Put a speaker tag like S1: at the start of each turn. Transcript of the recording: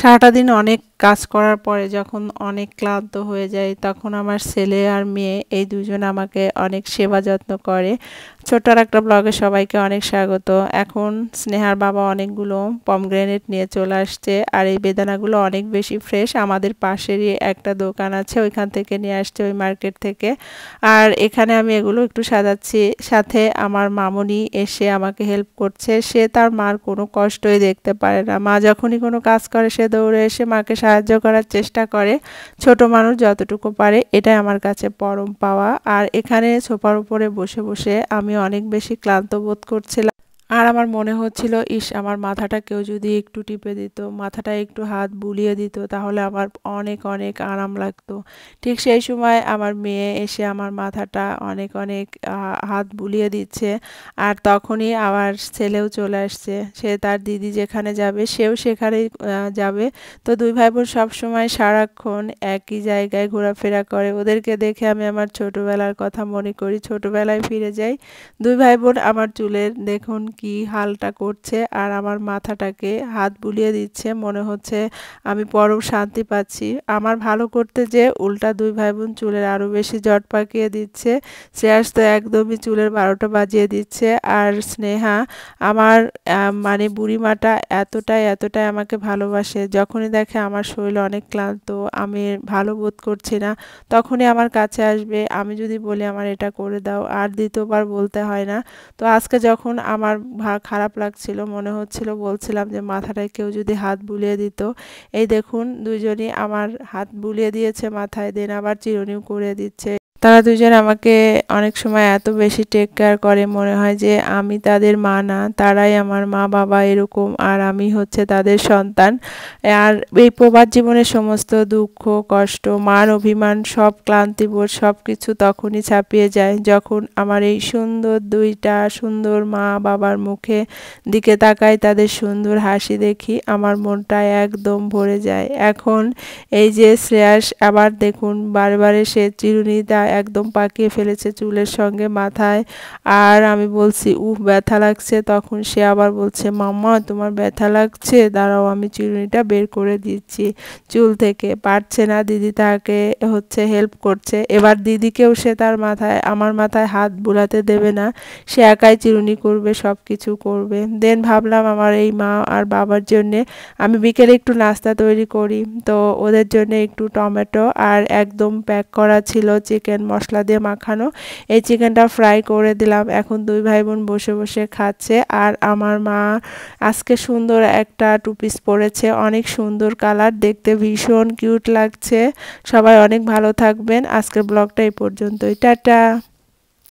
S1: সারাটা দিন অনেক কাজ করার পরে যখন অনেক ক্লান্ত হয়ে যায় তখন আমার ছেলে আর মেয়ে এই দুজন আমাকে অনেক সেবা যত্ন করে ছোট আর একটা ব্লগে সবাইকে অনেক স্বাগত এখন স্নেহার বাবা অনেকগুলো পমগ্রেনেট নিয়ে চলে আসছে আর এই বেদানাগুলো অনেক বেশি ফ্রেশ আমাদের পাশেরই একটা দোকান আছে ওইখান থেকে নিয়ে আসছে ওই মার্কেট থেকে আর এখানে আমি এগুলো একটু সাজাচ্ছি সাথে আমার মামনি এসে আমাকে হেল্প করছে সে তার মার কোনো কষ্টই দেখতে পারে না মা যখনই কোনো কাজ করে সে দৌড়ে এসে মাকে সাহায্য করার চেষ্টা করে ছোট মানুষ যতটুকু পারে এটাই আমার কাছে পরম পাওয়া আর এখানে সোফার উপরে বসে বসে আমি অনেক বেশি ক্লান্ত বোধ করছিলাম আর আমার মনে হচ্ছিল ইস আমার মাথাটা কেউ যদি একটু টিপে দিত মাথাটা একটু হাত বুলিয়ে দিত তাহলে আমার অনেক অনেক আরাম লাগতো ঠিক সেই সময় আমার মেয়ে এসে আমার মাথাটা অনেক অনেক হাত বুলিয়ে দিচ্ছে আর তখনই আমার ছেলেও চলে আসছে সে তার দিদি যেখানে যাবে সেও সেখানে যাবে তো দুই ভাই বোন সবসময় সারাক্ষণ একই জায়গায় ঘোরাফেরা করে ওদেরকে দেখে আমি আমার ছোটোবেলার কথা মনে করি ছোটোবেলায় ফিরে যাই দুই ভাই বোন আমার চুলের দেখুন কি হালটা করছে আর আমার মাথাটাকে হাত বুলিয়ে দিচ্ছে মনে হচ্ছে আমি পরম শান্তি পাচ্ছি আমার ভালো করতে যে উল্টা দুই ভাই বোন চুলের আরও বেশি জট পাকিয়ে দিচ্ছে শ্রেয়াস তো একদমই চুলের বারোটা বাজিয়ে দিচ্ছে আর স্নেহা আমার মানে বুড়িমাটা এতটাই এতটাই আমাকে ভালোবাসে যখনই দেখে আমার শরীর অনেক ক্লান্ত আমি ভালো বোধ করছি না তখনই আমার কাছে আসবে আমি যদি বলি আমার এটা করে দাও আর দ্বিতীয়বার বলতে হয় না তো আজকে যখন আমার খারাপ লাগছিল মনে হচ্ছিল বলছিলাম যে মাথাটায় কেউ যদি হাত বুলিয়ে দিত এই দেখুন দুজনই আমার হাত বুলিয়ে দিয়েছে মাথায় দেন আবার চিরনিও করে দিচ্ছে তারা দুজন আমাকে অনেক সময় এত বেশি টেক কেয়ার করে মনে হয় যে আমি তাদের মা না তারাই আমার মা বাবা এরকম আর আমি হচ্ছে তাদের সন্তান আর এই প্রবাদ জীবনের সমস্ত দুঃখ কষ্ট মান অভিমান সব ক্লান্তিবোধ সব কিছু তখনই ছাপিয়ে যায় যখন আমার এই সুন্দর দুইটা সুন্দর মা বাবার মুখে দিকে তাকাই তাদের সুন্দর হাসি দেখি আমার মনটা একদম ভরে যায় এখন এই যে শ্রেয়াস আবার দেখুন বারবারে সে চিরুনিটা একদম পাকিয়ে ফেলেছে চুলের সঙ্গে মাথায় আর আমি বলছি উহ ব্যথা লাগছে তখন সে আবার বলছে মাম্মা তোমার ব্যথা লাগছে দাঁড়াও আমি চিরুনিটা বের করে দিচ্ছি চুল থেকে পারছে না দিদি তাকে হচ্ছে হেল্প করছে এবার দিদিকেও সে তার মাথায় আমার মাথায় হাত বুলাতে দেবে না সে একাই চিরুনি করবে সব কিছু করবে দেন ভাবলাম আমার এই মা আর বাবার জন্যে আমি বিকেলে একটু নাস্তা তৈরি করি তো ওদের জন্য একটু টমেটো আর একদম প্যাক করা ছিল চিকেন চিকেন মশলা দিয়ে মাখানো এই চিকেনটা ফ্রাই করে দিলাম এখন দুই ভাই বোন বসে বসে খাচ্ছে আর আমার মা আজকে সুন্দর একটা টু পিস পরেছে অনেক সুন্দর কালার দেখতে ভীষণ কিউট লাগছে সবাই অনেক ভালো থাকবেন আজকের ব্লগটা এই পর্যন্তই টাটা